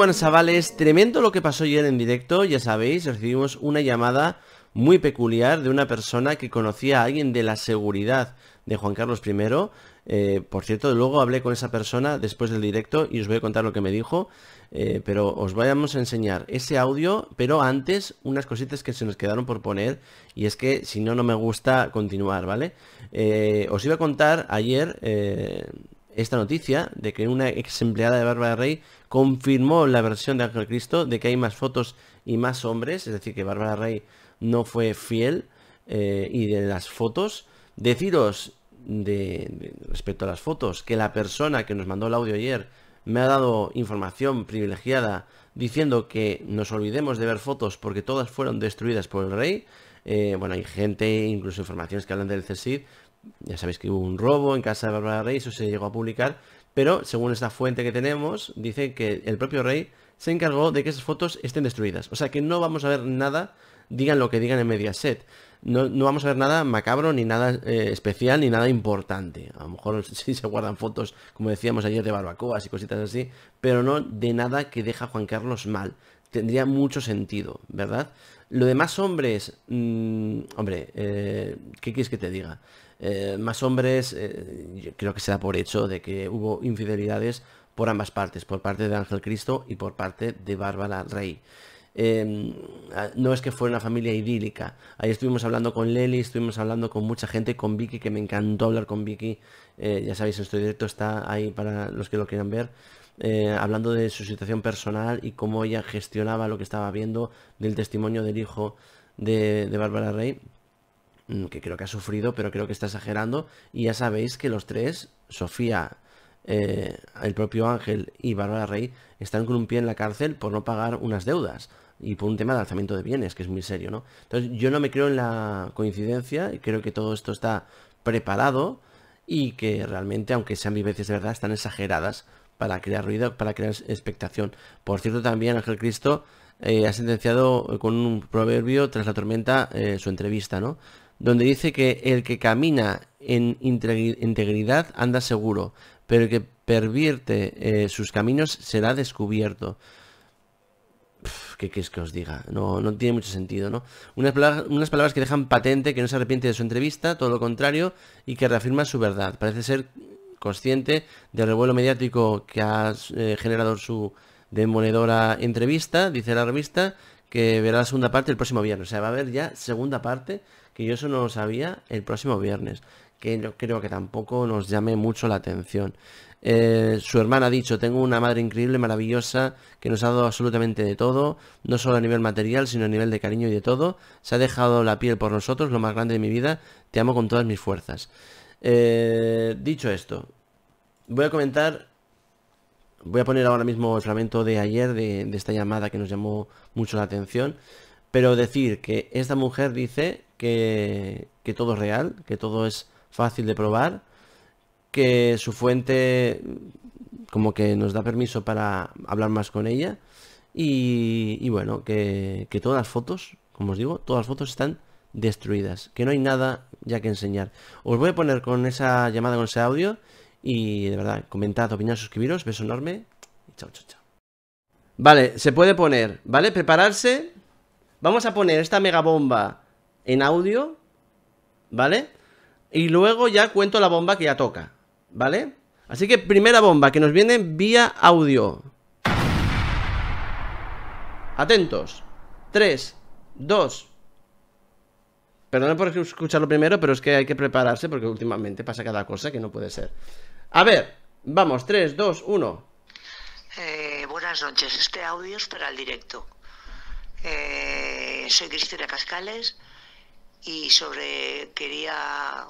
Bueno chavales, tremendo lo que pasó ayer en directo, ya sabéis, recibimos una llamada muy peculiar de una persona que conocía a alguien de la seguridad de Juan Carlos I. Eh, por cierto, luego hablé con esa persona después del directo y os voy a contar lo que me dijo, eh, pero os vayamos a enseñar ese audio, pero antes unas cositas que se nos quedaron por poner y es que si no, no me gusta continuar, ¿vale? Eh, os iba a contar ayer esta noticia de que una ex empleada de Bárbara Rey confirmó la versión de Ángel Cristo de que hay más fotos y más hombres, es decir, que Bárbara Rey no fue fiel eh, y de las fotos. Deciros de, respecto a las fotos que la persona que nos mandó el audio ayer me ha dado información privilegiada diciendo que nos olvidemos de ver fotos porque todas fueron destruidas por el rey. Eh, bueno, hay gente, incluso informaciones que hablan del cesid ya sabéis que hubo un robo en casa de Barbara Rey, eso se llegó a publicar, pero según esta fuente que tenemos, dice que el propio Rey se encargó de que esas fotos estén destruidas. O sea que no vamos a ver nada, digan lo que digan en Mediaset. No, no vamos a ver nada macabro, ni nada eh, especial, ni nada importante. A lo mejor sí se guardan fotos, como decíamos ayer, de barbacoas y cositas así, pero no de nada que deja a Juan Carlos mal. Tendría mucho sentido, ¿verdad? Lo demás hombres, mm, hombre, eh, ¿qué quieres que te diga? Eh, más hombres, eh, creo que se por hecho de que hubo infidelidades por ambas partes, por parte de Ángel Cristo y por parte de Bárbara Rey. Em, ah, no es que fuera una familia idílica. Ahí estuvimos hablando con Leli, estuvimos hablando con mucha gente, con Vicky, que me encantó hablar con Vicky. Eh, ya sabéis, este directo está ahí para los que lo quieran ver. hablando de su situación personal y cómo ella gestionaba lo que estaba viendo, del testimonio del hijo de, de Bárbara Rey. Mm, que creo que ha sufrido, pero creo que está exagerando. Y ya sabéis que los tres, Sofía, eh, el propio Ángel y Bárbara Rey, están con un pie en la cárcel por no pagar unas deudas y por un tema de alzamiento de bienes, que es muy serio, ¿no? Entonces yo no me creo en la coincidencia, y creo que todo esto está preparado y que realmente, aunque sean vivencias de verdad, están exageradas para crear ruido, para crear expectación. Por cierto, también Ángel Cristo eh, ha sentenciado con un proverbio tras la tormenta eh, su entrevista, ¿no? donde dice que el que camina en integridad anda seguro, pero el que pervierte eh, sus caminos será descubierto. ¿Qué es que os diga? No, tiene mucho sentido, ¿no? Unas, palabras, unas palabras que dejan patente que no se arrepiente de su entrevista, todo lo contrario, y que reafirma su verdad. Parece ser consciente del revuelo mediático que ha eh, generado su demoledora entrevista, dice la revista, que verá la segunda parte el próximo viernes. O sea, va a haber ya segunda parte, que yo eso no lo sabía, el próximo viernes. Que yo creo que tampoco nos llame mucho la atención. Eh, su hermana ha dicho, tengo una madre increíble, maravillosa, que nos ha dado absolutamente de todo, no solo a nivel material, sino a nivel de cariño y de todo. Se ha dejado la piel por nosotros, lo más grande de mi vida, te amo con todas mis fuerzas. Eh, dicho esto, voy a comentar Voy a poner ahora mismo el fragmento de ayer de, esta llamada que nos llamó mucho la atención, pero decir que esta mujer dice que, todo es real, que todo es fácil de probar, que su fuente como que nos da permiso para hablar más con ella y, bueno, que, que, todas las fotos, como os digo, todas las fotos están destruidas, que no hay nada ya que enseñar. Os voy a poner con esa llamada, con ese audio y de verdad, comentad, opinad, suscribiros, beso enorme. Y chao, chao, chao. Vale, se puede poner, ¿vale? Prepararse. Vamos a poner esta mega bomba en audio, ¿vale? Y luego ya cuento la bomba que ya toca, ¿vale? Así que primera bomba que nos viene vía audio. Atentos. 3, 2, Perdona por escucharlo primero, pero es que hay que prepararse porque últimamente pasa cada cosa que no puede ser. A ver, vamos, 3, 2, 1. buenas noches, este audio es para el directo. Eh, soy Cristina Cascales y sobre quería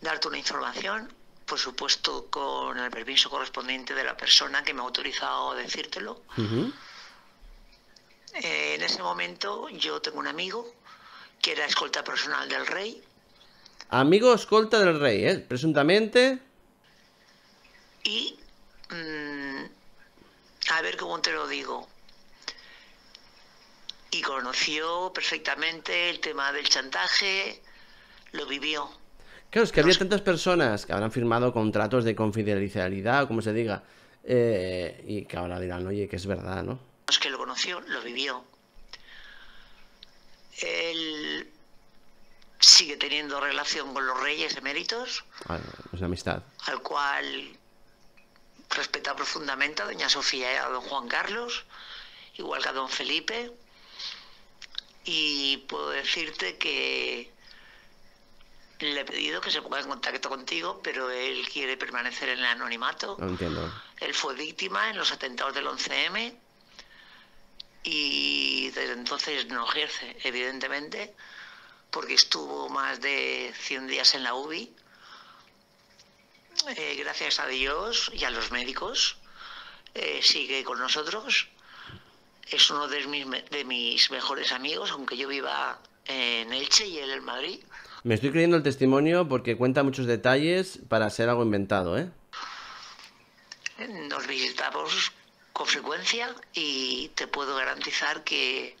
darte una información, por supuesto con el permiso correspondiente de la persona que me ha autorizado a decírtelo. Eh, en ese momento yo tengo un amigo que era escolta personal del rey. Amigo escolta del rey, ¿eh? presuntamente. Y... Mm, a ver cómo te lo digo. Y conoció perfectamente el tema del chantaje, lo vivió. Claro, es que había tantas personas que habrán firmado contratos de confidencialidad como se diga, eh, y que ahora dirán, oye, que es verdad, ¿no? Es que lo conoció, lo vivió él sigue teniendo relación con los reyes eméritos. Ah, amistad. Al cual respeta profundamente a doña Sofía y a don Juan Carlos, igual que a don Felipe. Y puedo decirte que le he pedido que se ponga en contacto contigo, pero él quiere permanecer en el anonimato. entiendo. Él fue víctima en los atentados del 11M y desde entonces no ejerce, evidentemente, porque estuvo más de 100 días en la UBI. Eh, gracias a Dios y a los médicos, eh, sigue con nosotros. Es uno de mis, mejores amigos, aunque yo viva en Elche y él en Madrid. Me estoy creyendo el testimonio porque cuenta muchos detalles para ser algo inventado, ¿eh? Nos visitamos con frecuencia y te puedo garantizar que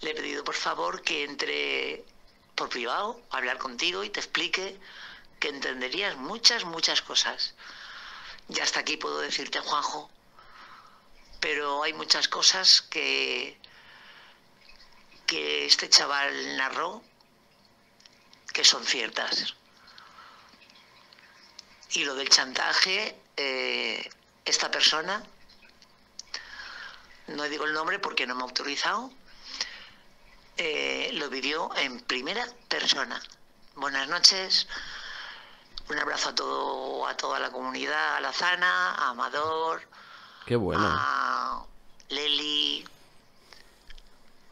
le he pedido por favor que entre por privado hablar contigo y te explique que entenderías muchas, muchas cosas. ya hasta aquí puedo decirte, Juanjo, pero hay muchas cosas que, que este chaval narró que son ciertas. Y lo del chantaje, eh, esta persona, no digo el nombre porque no me ha autorizado, eh, lo vivió en primera persona. Buenas noches, un abrazo a todo, a toda la comunidad, a Lazana, a Amador, Qué bueno. a Leli,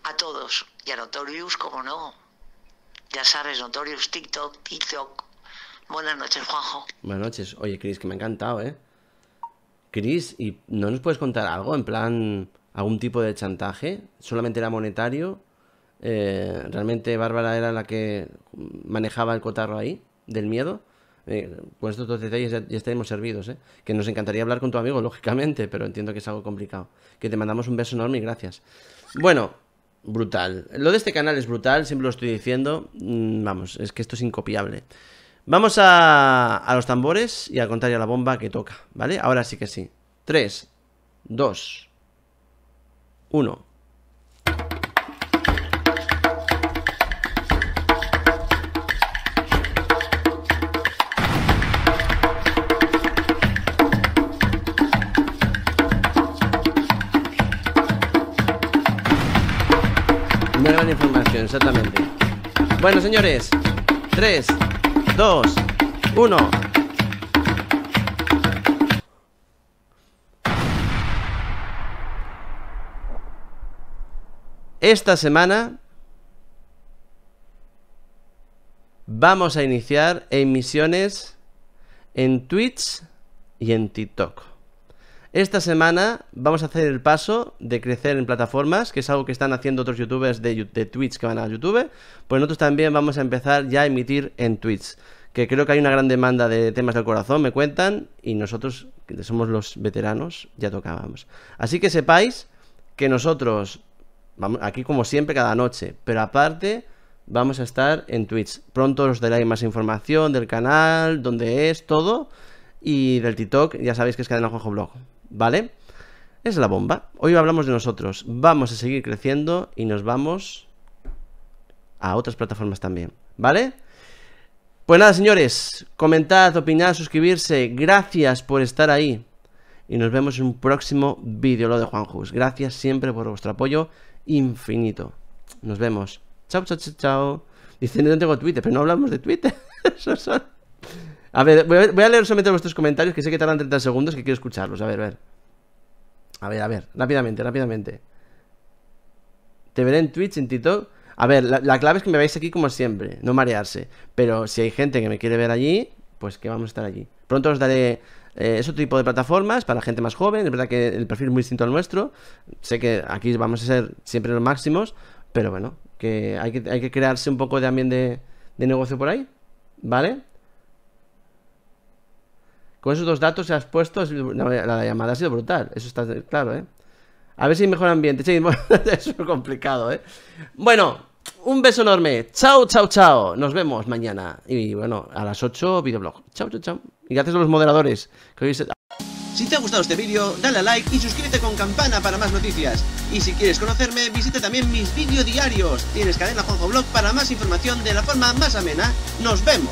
a todos, y a Notorious, como no. Ya sabes, Notorious, TikTok, TikTok. Buenas noches, Juanjo. Buenas noches. Oye, Cris, que me ha encantado, ¿eh? Chris, ¿y no nos puedes contar algo? En plan, algún tipo de chantaje. Solamente era monetario. Eh, ¿Realmente Bárbara era la que manejaba el cotarro ahí? ¿Del miedo? Eh, con estos dos detalles ya, estaremos servidos. ¿eh? Que nos encantaría hablar con tu amigo, lógicamente, pero entiendo que es algo complicado. Que te mandamos un beso enorme y gracias. Bueno, brutal. Lo de este canal es brutal, siempre lo estoy diciendo. Mm, vamos, es que esto es incopiable. Vamos a, los tambores y a contar a la bomba que toca, ¿vale? Ahora sí que sí. Tres, 2, 1. Nueva información, exactamente. Bueno, señores, tres. 2, 1. Esta semana vamos a iniciar emisiones en Twitch y en TikTok. Esta semana vamos a hacer el paso de crecer en plataformas, que es algo que están haciendo otros youtubers de, Twitch que van a YouTube. Pues nosotros también vamos a empezar ya a emitir en Twitch que creo que hay una gran demanda de temas del corazón, me cuentan, y nosotros, que somos los veteranos, ya tocábamos. Así que sepáis que nosotros, vamos aquí como siempre, cada noche, pero aparte vamos a estar en Twitch. Pronto os daré más información del canal, dónde es, todo y del TikTok, ya sabéis que es Cadena Juanjo Blog, ¿vale? Es la bomba. Hoy hablamos de nosotros. Vamos a seguir creciendo y nos vamos a otras plataformas también, ¿vale? Pues nada, señores, comentad, opinad, suscribirse. Gracias por estar ahí. Y nos vemos en un próximo vídeo, lo de Juanjus. Gracias siempre por vuestro apoyo infinito. Nos vemos. Chao, chao, chao, chao. Dicen, no tengo Twitter, pero no hablamos de Twitter. A ver, voy a leer solamente vuestros comentarios, que sé que tardan 30 segundos, que quiero escucharlos. A ver, a ver. A ver, a ver, rápidamente, rápidamente. Te veré en Twitch, en TikTok. A ver, la, clave es que me veáis aquí como siempre, no marearse. Pero si hay gente que me quiere ver allí, pues que vamos a estar allí. Pronto os daré eh, ese tipo de plataformas para gente más joven. Es verdad que el perfil es muy distinto al nuestro. Sé que aquí vamos a ser siempre los máximos, pero bueno, que hay que, hay que crearse un poco de ambiente de negocio por ahí. ¿Vale? Con esos dos datos se has puesto, la, llamada ha sido brutal. Eso está claro, ¿eh? A ver si hay mejor ambiente. Sí, es complicado, ¿eh? Bueno, un beso enorme. Chao, chao, chao. Nos vemos mañana. Y bueno, a las 8, videoblog. Chao, chao, chao. Y gracias a los moderadores. Si te ha gustado este vídeo, dale a like y suscríbete con campana para más noticias. Y si quieres conocerme, visita también mis vídeos diarios. Tienes cadena Juanjo Blog para más información de la forma más amena. ¡Nos vemos!